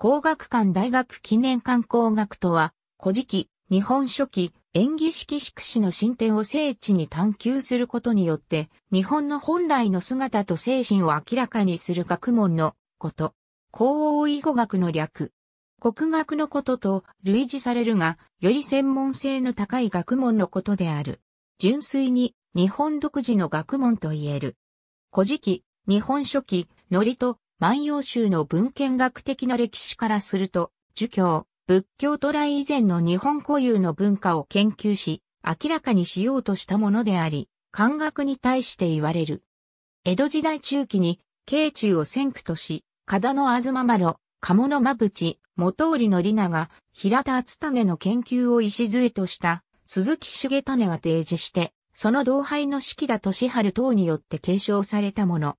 工学館大学記念館工学とは、古事記、日本書紀、演技式宿史の進展を聖地に探求することによって、日本の本来の姿と精神を明らかにする学問のこと。皇王囲語学の略。国学のことと類似されるが、より専門性の高い学問のことである。純粋に日本独自の学問と言える。古事記、日本書紀、のりと万葉集の文献学的な歴史からすると、儒教、仏教渡来以前の日本固有の文化を研究し、明らかにしようとしたものであり、漢学に対して言われる。江戸時代中期に、慶中を先駆とし、加田の東呂、鴨の間淵、元織の里長、平田厚種の研究を礎とした鈴木重種が提示して、その同輩の式田敏春等によって継承されたもの。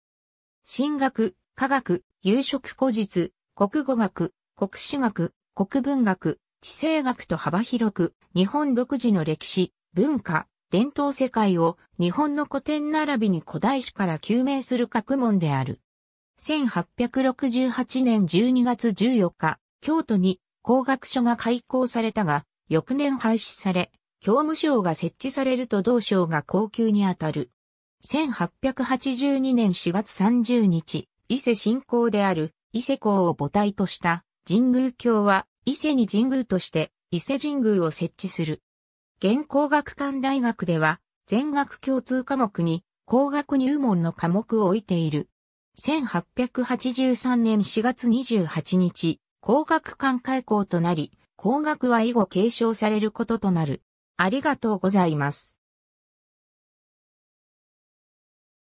進学、科学、有色古実、国語学、国史学、国文学、地政学と幅広く、日本独自の歴史、文化、伝統世界を日本の古典並びに古代史から究明する学問である。1868年12月14日、京都に工学所が開校されたが、翌年廃止され、教務省が設置されると同省が高級にあたる。1882年4月30日、伊勢信仰である伊勢港を母体とした神宮教は伊勢に神宮として伊勢神宮を設置する。現工学館大学では全学共通科目に工学入門の科目を置いている。1883年4月28日、工学館開校となり、工学は以後継承されることとなる。ありがとうございます。